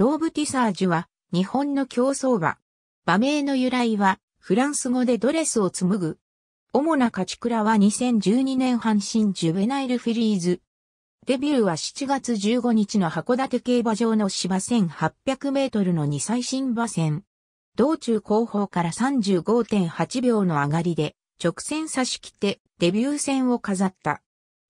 ローブティサージュは日本の競走馬。馬名の由来はフランス語でドレスを紡ぐ。主な勝ち倉は2012年阪神ジュベナイルフィリーズ。デビューは7月15日の函館競馬場の芝1800メートルの2最新馬戦。道中後方から35.8秒の上がりで直線差し切ってデビュー戦を飾った。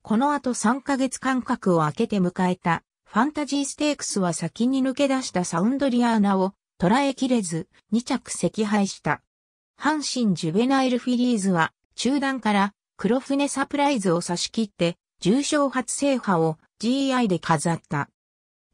この後3ヶ月間隔を空けて迎えたファンタジーステークスは先に抜け出したサウンドリアーナを捉えきれず2着赤敗した。阪神ジュベナイルフィリーズは中段から黒船サプライズを差し切って重賞初制覇を GI で飾った。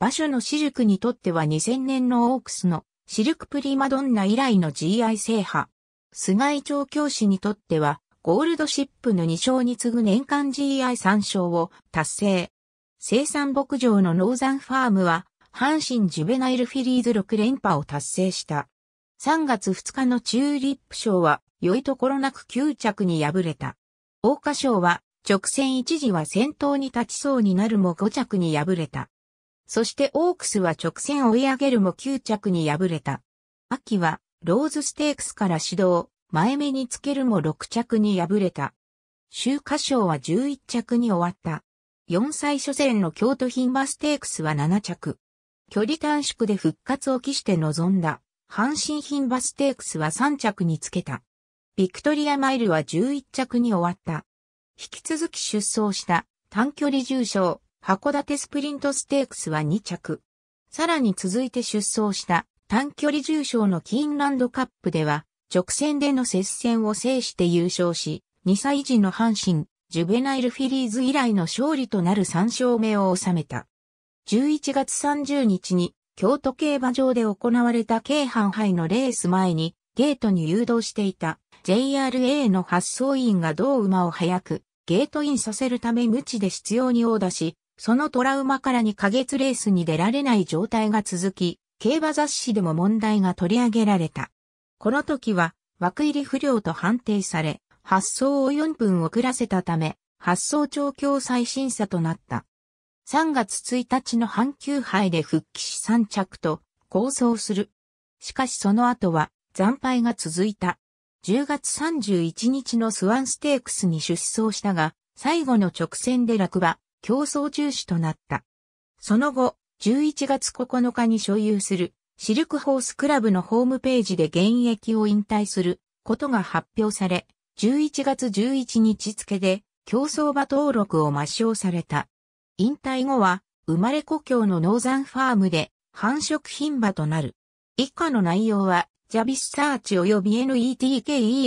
馬所のシルクにとっては2000年のオークスのシルクプリマドンナ以来の GI 制覇。菅井調教師にとってはゴールドシップの2勝に次ぐ年間 GI3 勝を達成。生産牧場のノーザンファームは、阪神ジュベナイルフィリーズ6連覇を達成した。3月2日のチューリップ賞は、良いところなく9着に敗れた。大花賞は、直線一時は先頭に立ちそうになるも5着に敗れた。そしてオークスは直線追い上げるも9着に敗れた。秋は、ローズステークスから指導、前目につけるも6着に敗れた。秋華賞は11着に終わった。4歳初戦の京都品馬ステークスは7着。距離短縮で復活を期して臨んだ、阪神品馬ステークスは3着につけた。ビクトリアマイルは11着に終わった。引き続き出走した短距離重賞、函館スプリントステークスは2着。さらに続いて出走した短距離重賞のキーンランドカップでは、直線での接戦を制して優勝し、2歳児の阪神、ジュベナイルフィリーズ以来の勝利となる3勝目を収めた。11月30日に京都競馬場で行われた京阪杯のレース前にゲートに誘導していた JRA の発送員が同馬を早くゲートインさせるため無知で必要に殴打し、そのトラウマから2ヶ月レースに出られない状態が続き、競馬雑誌でも問題が取り上げられた。この時は枠入り不良と判定され、発送を4分遅らせたため、発送調教再審査となった。3月1日の阪急杯で復帰し3着と、構想する。しかしその後は、惨敗が続いた。10月31日のスワンステークスに出走したが、最後の直線で落馬、競争中止となった。その後、11月9日に所有する、シルクホースクラブのホームページで現役を引退することが発表され、11月11日付で競走馬登録を抹消された。引退後は生まれ故郷のノーザンファームで繁殖品馬となる。以下の内容はジャビスサーチ及び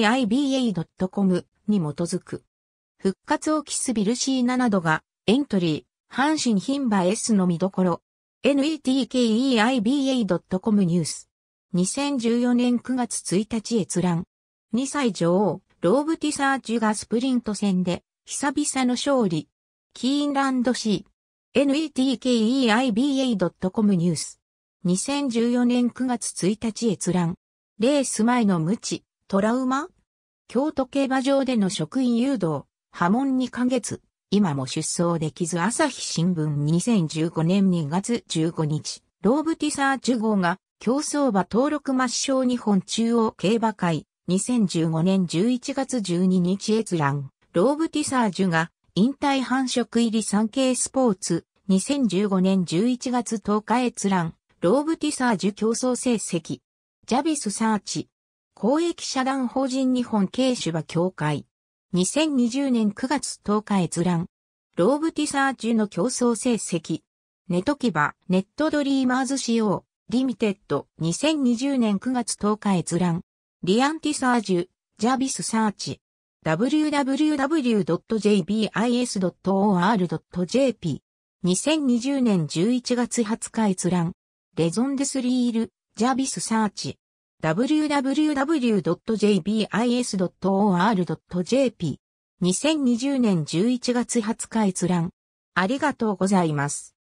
netkeiba.com に基づく。復活を期すビルシーナなどがエントリー、阪神品馬 S の見どころ。netkeiba.com ニュース。2014年9月1日閲覧。2歳女王。ローブティサージュがスプリント戦で、久々の勝利。キーンランド C。netkeiba.com ニュース。2014年9月1日閲覧。レース前の無知、トラウマ京都競馬場での職員誘導、波紋2ヶ月。今も出走できず朝日新聞2015年2月15日、ローブティサージュ号が競走馬登録抹消日本中央競馬会2015年11月12日閲覧、ローブティサージュが引退繁殖入り産経スポーツ、2015年11月10日閲覧、ローブティサージュ競争成績、ジャビスサーチ、公益社団法人日本経芝協会、2020年9月10日閲覧、ローブティサージュの競争成績、ネトキバ、ネットドリーマーズ仕様、リミテッド、2020年9月10日閲覧。リアンティサージュ、ジャビスサーチ。www.jbis.or.jp。2020年11月20日閲覧。レゾンデスリール、ジャビスサーチ。www.jbis.or.jp。2020年11月20日閲覧。ありがとうございます。